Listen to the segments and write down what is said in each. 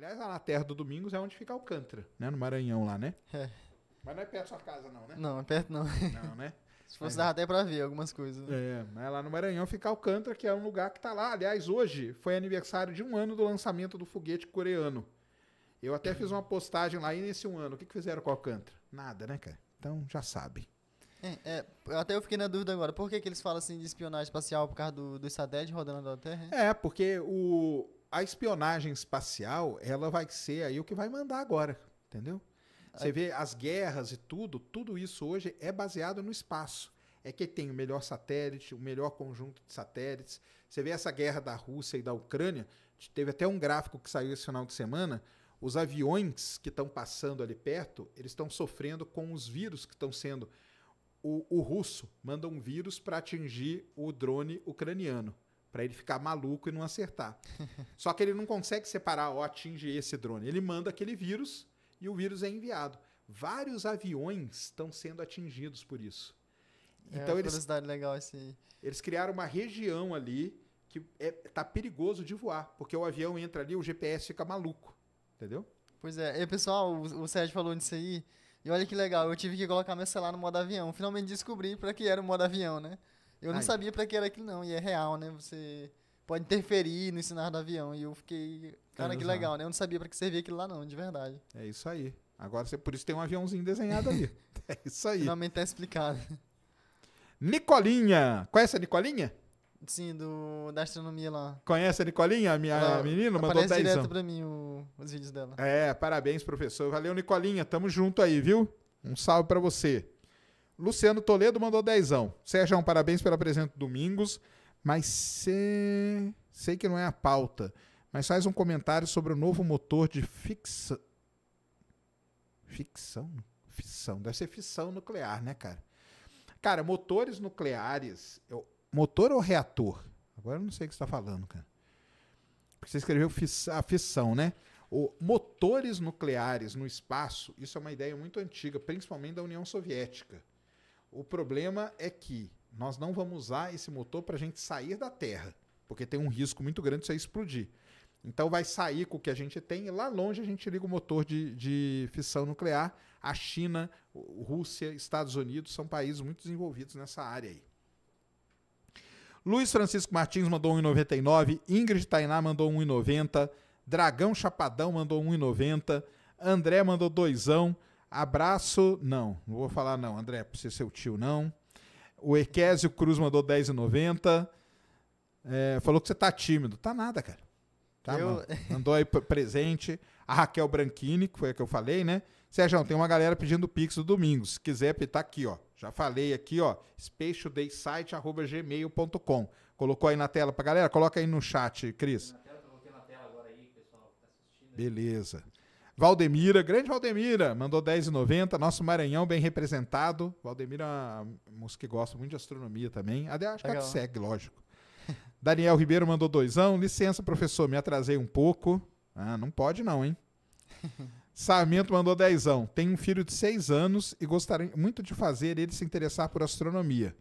Aliás, lá na terra do Domingos é onde fica Alcântara, né? No Maranhão lá, né? É. Mas não é perto da sua casa, não, né? Não, é perto não. Não, né? Se fosse, mas, dava até pra ver algumas coisas. Né? É, mas lá no Maranhão fica Alcântara, que é um lugar que tá lá. Aliás, hoje foi aniversário de um ano do lançamento do foguete coreano. Eu até fiz uma postagem lá, e nesse um ano, o que, que fizeram com Alcântara? Nada, né, cara? Então, já sabem. É, é, até eu fiquei na dúvida agora, por que, que eles falam assim de espionagem espacial por causa do, do satélite rodando da Terra? Hein? É, porque o, a espionagem espacial, ela vai ser aí o que vai mandar agora, entendeu? Você é. vê as guerras e tudo, tudo isso hoje é baseado no espaço. É que tem o melhor satélite, o melhor conjunto de satélites. Você vê essa guerra da Rússia e da Ucrânia, teve até um gráfico que saiu esse final de semana. Os aviões que estão passando ali perto, eles estão sofrendo com os vírus que estão sendo. O, o russo manda um vírus para atingir o drone ucraniano para ele ficar maluco e não acertar. Só que ele não consegue separar, ó, atinge esse drone. Ele manda aquele vírus e o vírus é enviado. Vários aviões estão sendo atingidos por isso. É, então eles, legal esse... eles criaram uma região ali que é, tá perigoso de voar, porque o avião entra ali, o GPS fica maluco, entendeu? Pois é, e pessoal, o, o Sérgio falou nisso aí, e olha que legal, eu tive que colocar meu celular no modo avião, finalmente descobri para que era o modo avião, né? Eu não sabia para que era aquilo, não. E é real, né? Você pode interferir no ensinar do avião. E eu fiquei. Cara, é, que legal, né? Eu não sabia para que servia aquilo lá, não, de verdade. É isso aí. Agora você por isso tem um aviãozinho desenhado ali. é isso aí. Finalmente tá explicado. Nicolinha! Conhece a Nicolinha? Sim, do, da astronomia lá. Conhece a Nicolinha, a minha ela menina? Mandou 10 direto pra mim o, os vídeos dela. É, parabéns, professor. Valeu, Nicolinha. Tamo junto aí, viu? Um salve para você. Luciano Toledo mandou dezão. Sérgio, um parabéns pelo presença domingos, mas se... sei que não é a pauta, mas faz um comentário sobre o novo motor de fixa... ficção, fissão, deve ser fissão nuclear, né, cara? Cara, motores nucleares, eu... É motor ou reator? Agora eu não sei o que você está falando, cara. Porque você escreveu a fissão, né? O, motores nucleares no espaço, isso é uma ideia muito antiga, principalmente da União Soviética. O problema é que nós não vamos usar esse motor para a gente sair da Terra, porque tem um risco muito grande de você explodir. Então vai sair com o que a gente tem e lá longe a gente liga o motor de, de fissão nuclear. A China, Rússia, Estados Unidos são países muito desenvolvidos nessa área aí. Luiz Francisco Martins mandou 1,99. Ingrid Tainá mandou 1,90. Dragão Chapadão mandou 1,90. André mandou doisão. Abraço, não, não vou falar não, André, pra ser seu tio, não. O Equésio Cruz mandou 10,90. É, falou que você tá tímido. Tá nada, cara. Tá, eu... Mandou aí presente. A Raquel Branchini, que foi a que eu falei, né? Sérgio, tem uma galera pedindo Pix do domingo. Se quiser, tá aqui, ó. Já falei aqui, ó. gmail.com Colocou aí na tela pra galera? Coloca aí no chat, Cris. Tá Beleza. Valdemira, grande Valdemira, mandou 10,90. Nosso Maranhão bem representado. Valdemira é uma música que gosta muito de astronomia também. Aliás, acho que ela segue, lógico. Daniel Ribeiro mandou doisão. Licença, professor, me atrasei um pouco. Ah, não pode não, hein? Sarmento mandou dezão. Tenho um filho de seis anos e gostaria muito de fazer ele se interessar por astronomia.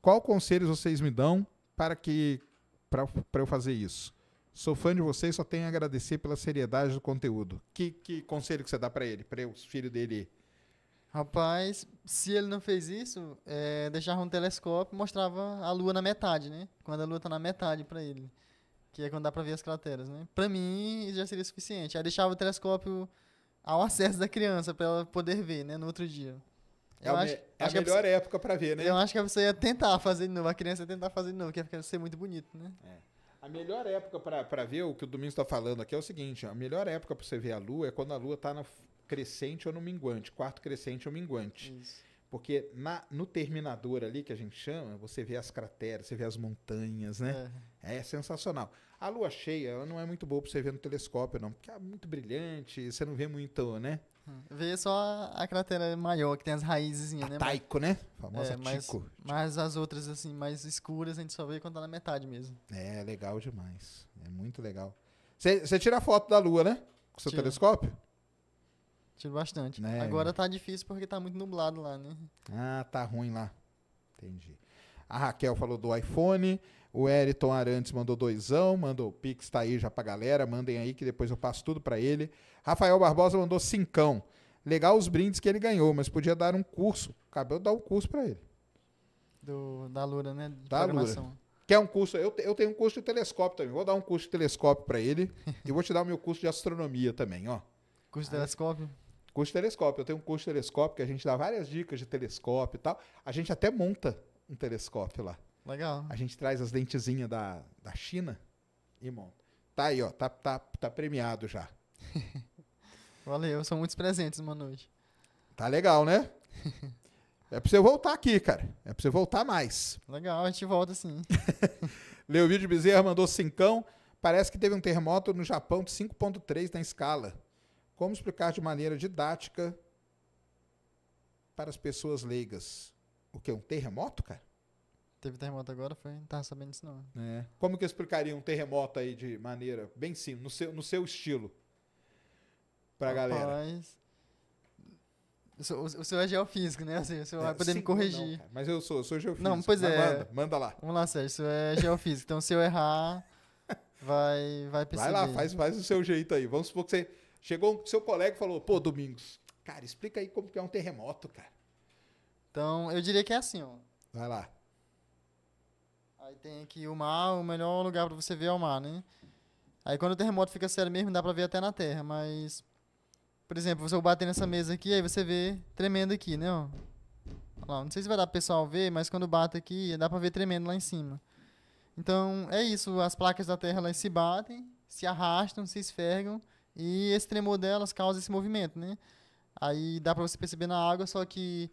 Qual conselhos vocês me dão para que para eu fazer isso? Sou fã de vocês, só tenho a agradecer pela seriedade do conteúdo. Que, que conselho que você dá para ele, para o filho dele? Rapaz, se ele não fez isso, é, deixava um telescópio e mostrava a lua na metade, né? Quando a lua tá na metade para ele. Que é quando dá para ver as crateras, né? Para mim, isso já seria suficiente. Aí deixava o telescópio ao acesso da criança para ela poder ver, né? No outro dia. É Eu é acho, a acho é melhor a pessoa, época para ver, né? Eu acho que a pessoa ia tentar fazer de novo, a criança ia tentar fazer de novo, que é ia ser muito bonito, né? É. A melhor época para ver o que o Domingos está falando aqui é o seguinte: a melhor época para você ver a lua é quando a lua está no crescente ou no minguante, quarto crescente ou minguante. Isso. Porque na, no terminador ali, que a gente chama, você vê as crateras, você vê as montanhas, né? É, é sensacional. A lua cheia ela não é muito boa para você ver no telescópio, não, porque é muito brilhante, você não vê muito, né? Uhum. Vê só a cratera maior, que tem as raízes, né? Taiko, né? famosa é, mas, Tico. Mas as outras, assim, mais escuras, a gente só vê quando tá na metade mesmo. É, é legal demais. É muito legal. Você tira foto da Lua, né? Com seu Tiro. telescópio? Tiro bastante. Né? Agora tá difícil porque tá muito nublado lá, né? Ah, tá ruim lá. Entendi. A Raquel falou do iPhone. O Eriton Arantes mandou doisão, mandou o Pix, tá aí já pra galera. Mandem aí que depois eu passo tudo para ele. Rafael Barbosa mandou cincão. Legal os brindes que ele ganhou, mas podia dar um curso. Acabou de dar um curso para ele. Do, da Lura, né? De da Lura. Quer um curso? Eu, eu tenho um curso de telescópio também. Vou dar um curso de telescópio para ele. e vou te dar o meu curso de astronomia também, ó. Curso de ah. telescópio? Curso de telescópio. Eu tenho um curso de telescópio que a gente dá várias dicas de telescópio e tal. A gente até monta um telescópio lá. Legal. A gente traz as lentezinhas da, da China e monta. Tá aí, ó. Tá, tá, tá premiado já. Valeu, são muitos presentes uma noite. Tá legal, né? é pra você voltar aqui, cara. É pra você voltar mais. Legal, a gente volta sim. Leovide Bezerra mandou cincão. Parece que teve um terremoto no Japão de 5.3 na escala. Como explicar de maneira didática para as pessoas leigas? O que? Um terremoto, cara? Teve terremoto agora, foi? Não tava sabendo disso, não. É. Como que eu explicaria um terremoto aí de maneira bem simples, no seu, no seu estilo? pra Rapaz. galera. O seu é geofísico, né? Assim, você é, vai poder me corrigir. Não, mas eu sou, eu sou geofísico. Não, pois é. Manda, manda, lá. Vamos lá, Sérgio. senhor é geofísico. então, se eu errar, vai, vai perceber. Vai lá, faz, faz o seu jeito aí. Vamos supor que você chegou, seu colega falou, pô, Domingos, cara, explica aí como que é um terremoto, cara. Então, eu diria que é assim, ó. Vai lá. Aí tem aqui o mar, o melhor lugar para você ver é o mar, né? Aí quando o terremoto fica sério mesmo, dá para ver até na terra, mas por exemplo, se eu bater nessa mesa aqui, aí você vê tremendo aqui, né? Ó. Lá, não sei se vai dar pro pessoal ver, mas quando bate aqui, dá pra ver tremendo lá em cima. Então, é isso. As placas da Terra elas se batem, se arrastam, se esfregam, e esse tremor delas causa esse movimento, né? Aí dá pra você perceber na água, só que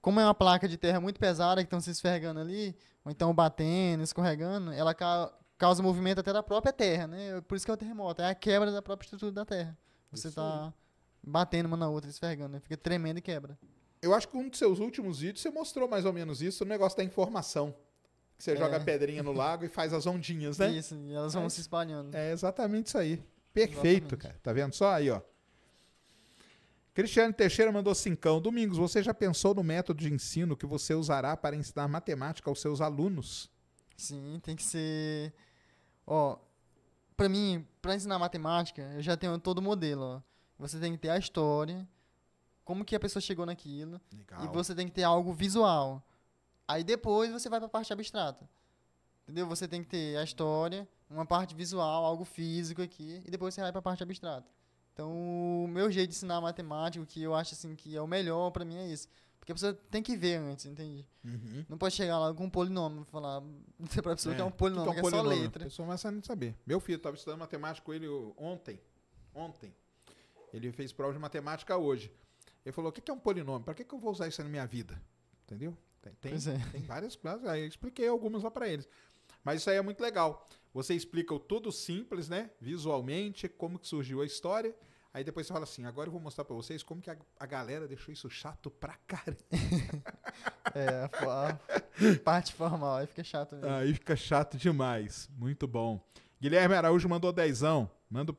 como é uma placa de terra muito pesada que estão se esfregando ali, ou então batendo, escorregando, ela ca causa movimento até da própria terra, né? Por isso que é o terremoto, é a quebra da própria estrutura da terra. Você está batendo uma na outra, esfregando, né? Fica tremendo e quebra. Eu acho que um dos seus últimos vídeos você mostrou mais ou menos isso, o negócio da informação. Que você é. joga a pedrinha no lago e faz as ondinhas, né? Isso, e elas vão é. se espalhando. É exatamente isso aí. Perfeito, exatamente. cara. Tá vendo só aí, ó? Cristiane Teixeira mandou cincão. Domingos, você já pensou no método de ensino que você usará para ensinar matemática aos seus alunos? Sim, tem que ser. Ó, para mim, para ensinar matemática, eu já tenho todo o modelo. Ó. Você tem que ter a história, como que a pessoa chegou naquilo. Legal. E você tem que ter algo visual. Aí depois você vai para a parte abstrata. Entendeu? Você tem que ter a história, uma parte visual, algo físico aqui, e depois você vai para a parte abstrata. Então, o meu jeito de ensinar matemática, que eu acho assim que é o melhor para mim é isso. Porque a pessoa tem que ver antes, entende? Uhum. Não pode chegar lá com um polinômio e falar pra pessoa é, que é um polinômio, que, é, um polinômio? só letra. A pessoa não vai saber. Meu filho estava estudando matemática com ele ontem. Ontem. Ele fez prova de matemática hoje. Ele falou: o que é um polinômio? Para que, eu vou usar isso na minha vida? Entendeu? Tem, tem, é. tem várias coisas. Aí eu expliquei algumas lá para eles. Mas isso aí é muito legal. Você explica o tudo simples, né? Visualmente, como que surgiu a história. Aí depois você fala assim, agora eu vou mostrar para vocês como que a, a, galera deixou isso chato pra caramba. é, a, a, parte formal, aí fica chato mesmo. Aí fica chato demais. Muito bom. Guilherme Araújo mandou dezão. Manda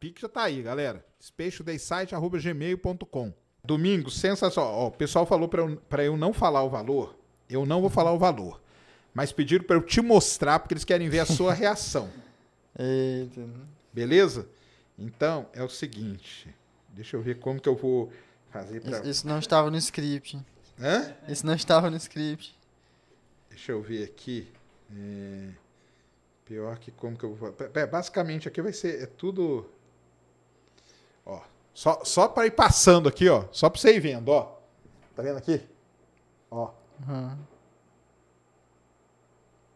Pix já tá aí, galera. despechodaysite.gmail.com Domingo, sensacional. Ó, o pessoal falou para eu, eu não falar o valor. Eu não vou falar o valor. Mas pediram para eu te mostrar, porque eles querem ver a sua reação. Eita. Né? Beleza? Então, é o seguinte. Deixa eu ver como que eu vou fazer para. Isso não estava no script. Hã? Isso não estava no script. Deixa eu ver aqui. É... Pior que como que eu vou... Basicamente, aqui vai ser... É tudo... Ó, só só para ir passando aqui, ó, só para você ir vendo, ó. Tá vendo aqui? Ó. Uhum.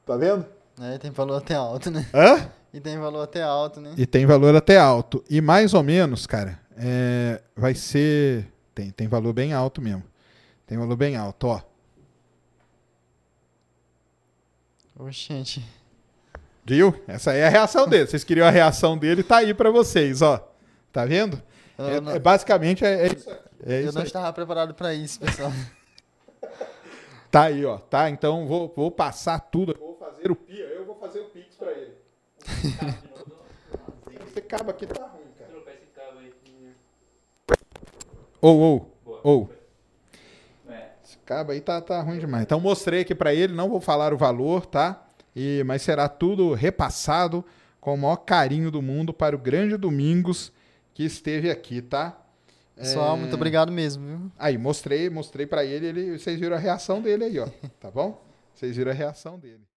Tá vendo? É, tem valor até alto, né? Hã? E tem valor até alto, né? E tem valor até alto. E mais ou menos, cara, é, vai ser. Tem, tem valor bem alto mesmo. Tem valor bem alto, ó. Oxente. Viu? Essa aí é a reação dele. Vocês queriam a reação dele, tá aí para vocês, ó. Tá vendo? É, não... é, basicamente é, isso. É isso é eu não aí. estava preparado para isso, pessoal. tá aí, ó. Tá, então vou, vou passar tudo. Vou fazer o PIA, eu vou fazer o Pix para ele. Esse cabo aqui tá ruim, cara. É. Ou, ou, ou. É. Esse cabo aí tá, tá ruim demais. Então mostrei aqui para ele, não vou falar o valor, tá? E, mas será tudo repassado com o maior carinho do mundo para o grande Domingos que esteve aqui, tá? Pessoal, é... muito obrigado mesmo, viu? Aí, mostrei, mostrei para ele, ele, vocês viram a reação dele aí, ó, tá bom? Vocês viram a reação dele.